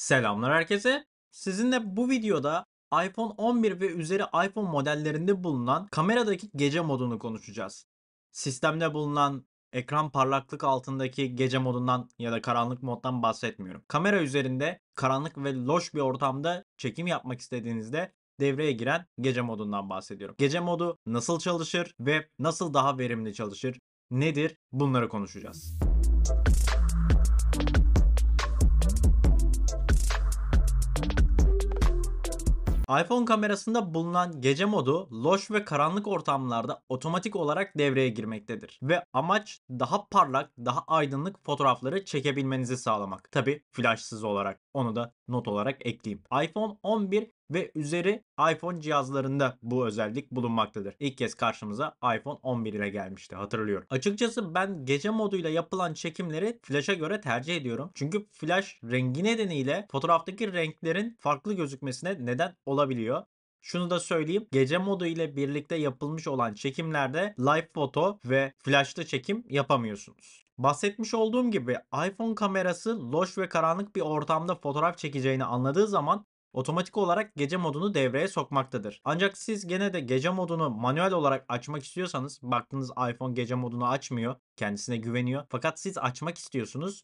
Selamlar herkese. Sizinle bu videoda iPhone 11 ve üzeri iPhone modellerinde bulunan kameradaki gece modunu konuşacağız. Sistemde bulunan ekran parlaklık altındaki gece modundan ya da karanlık moddan bahsetmiyorum. Kamera üzerinde karanlık ve loş bir ortamda çekim yapmak istediğinizde devreye giren gece modundan bahsediyorum. Gece modu nasıl çalışır ve nasıl daha verimli çalışır? Nedir? Bunları konuşacağız. iPhone kamerasında bulunan gece modu loş ve karanlık ortamlarda otomatik olarak devreye girmektedir ve amaç daha parlak, daha aydınlık fotoğrafları çekebilmenizi sağlamak. Tabi flashsız olarak onu da not olarak ekleyeyim. iPhone 11 ve üzeri iPhone cihazlarında bu özellik bulunmaktadır. İlk kez karşımıza iPhone 11 ile gelmişti hatırlıyorum. Açıkçası ben gece moduyla yapılan çekimleri flash'a göre tercih ediyorum. Çünkü flash rengi nedeniyle fotoğraftaki renklerin farklı gözükmesine neden olabiliyor. Şunu da söyleyeyim. Gece modu ile birlikte yapılmış olan çekimlerde live foto ve flash'ta çekim yapamıyorsunuz. Bahsetmiş olduğum gibi iPhone kamerası loş ve karanlık bir ortamda fotoğraf çekeceğini anladığı zaman otomatik olarak gece modunu devreye sokmaktadır. Ancak siz gene de gece modunu manuel olarak açmak istiyorsanız baktınız iPhone gece modunu açmıyor, kendisine güveniyor. Fakat siz açmak istiyorsunuz.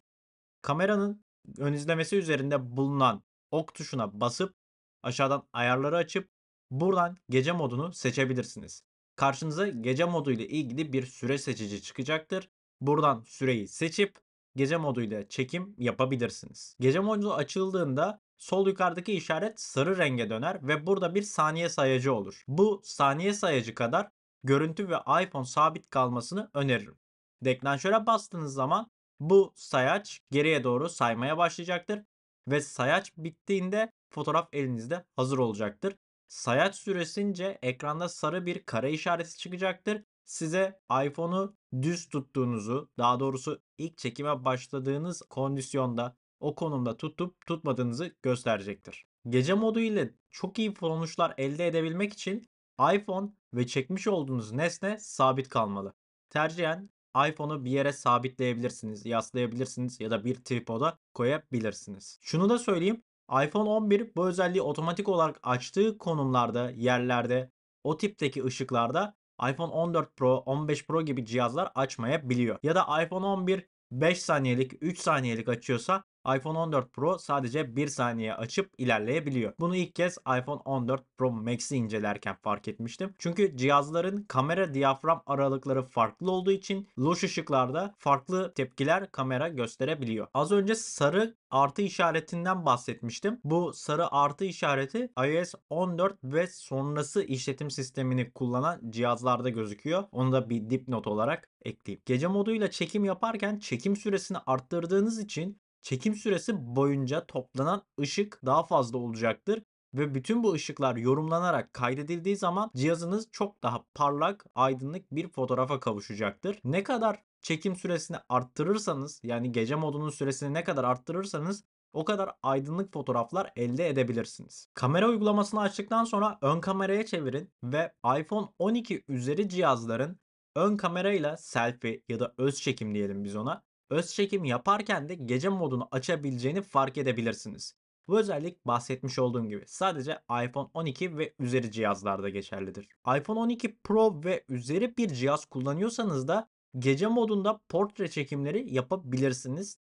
Kameranın ön izlemesi üzerinde bulunan ok tuşuna basıp aşağıdan ayarları açıp buradan gece modunu seçebilirsiniz. Karşınıza gece modu ile ilgili bir süre seçici çıkacaktır. Buradan süreyi seçip gece moduyla çekim yapabilirsiniz. Gece modu açıldığında Sol yukarıdaki işaret sarı renge döner ve burada bir saniye sayacı olur. Bu saniye sayacı kadar görüntü ve iPhone sabit kalmasını öneririm. Deklanşöre bastığınız zaman bu sayaç geriye doğru saymaya başlayacaktır ve sayaç bittiğinde fotoğraf elinizde hazır olacaktır. Sayaç süresince ekranda sarı bir kare işareti çıkacaktır. Size iPhone'u düz tuttuğunuzu, daha doğrusu ilk çekime başladığınız kondisyonda o konumda tutup tutmadığınızı gösterecektir. Gece modu ile çok iyi sonuçlar elde edebilmek için iPhone ve çekmiş olduğunuz nesne sabit kalmalı. Tercihen iPhone'u bir yere sabitleyebilirsiniz, yaslayabilirsiniz ya da bir tripoda koyabilirsiniz. Şunu da söyleyeyim, iPhone 11 bu özelliği otomatik olarak açtığı konumlarda, yerlerde, o tipteki ışıklarda iPhone 14 Pro, 15 Pro gibi cihazlar açmayabiliyor. Ya da iPhone 11 5 saniyelik, 3 saniyelik açıyorsa iPhone 14 Pro sadece 1 saniye açıp ilerleyebiliyor. Bunu ilk kez iPhone 14 Pro Max'i incelerken fark etmiştim. Çünkü cihazların kamera diyafram aralıkları farklı olduğu için loş ışıklarda farklı tepkiler kamera gösterebiliyor. Az önce sarı artı işaretinden bahsetmiştim. Bu sarı artı işareti iOS 14 ve sonrası işletim sistemini kullanan cihazlarda gözüküyor. Onu da bir dipnot olarak ekleyeyim. Gece moduyla çekim yaparken çekim süresini arttırdığınız için çekim süresi boyunca toplanan ışık daha fazla olacaktır ve bütün bu ışıklar yorumlanarak kaydedildiği zaman cihazınız çok daha parlak, aydınlık bir fotoğrafa kavuşacaktır. Ne kadar çekim süresini arttırırsanız yani gece modunun süresini ne kadar arttırırsanız o kadar aydınlık fotoğraflar elde edebilirsiniz. Kamera uygulamasını açtıktan sonra ön kameraya çevirin ve iPhone 12 üzeri cihazların ön kamerayla selfie ya da öz çekim diyelim biz ona öz çekim yaparken de gece modunu açabileceğini fark edebilirsiniz. Bu özellik bahsetmiş olduğum gibi sadece iPhone 12 ve üzeri cihazlarda geçerlidir. iPhone 12 Pro ve üzeri bir cihaz kullanıyorsanız da gece modunda portre çekimleri yapabilirsiniz.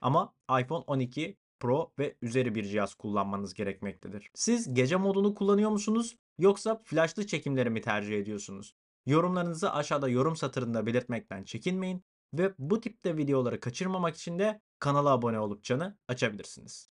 Ama iPhone 12 Pro ve üzeri bir cihaz kullanmanız gerekmektedir. Siz gece modunu kullanıyor musunuz yoksa flashlı çekimleri mi tercih ediyorsunuz? Yorumlarınızı aşağıda yorum satırında belirtmekten çekinmeyin. Ve bu tipte videoları kaçırmamak için de kanala abone olup canı açabilirsiniz.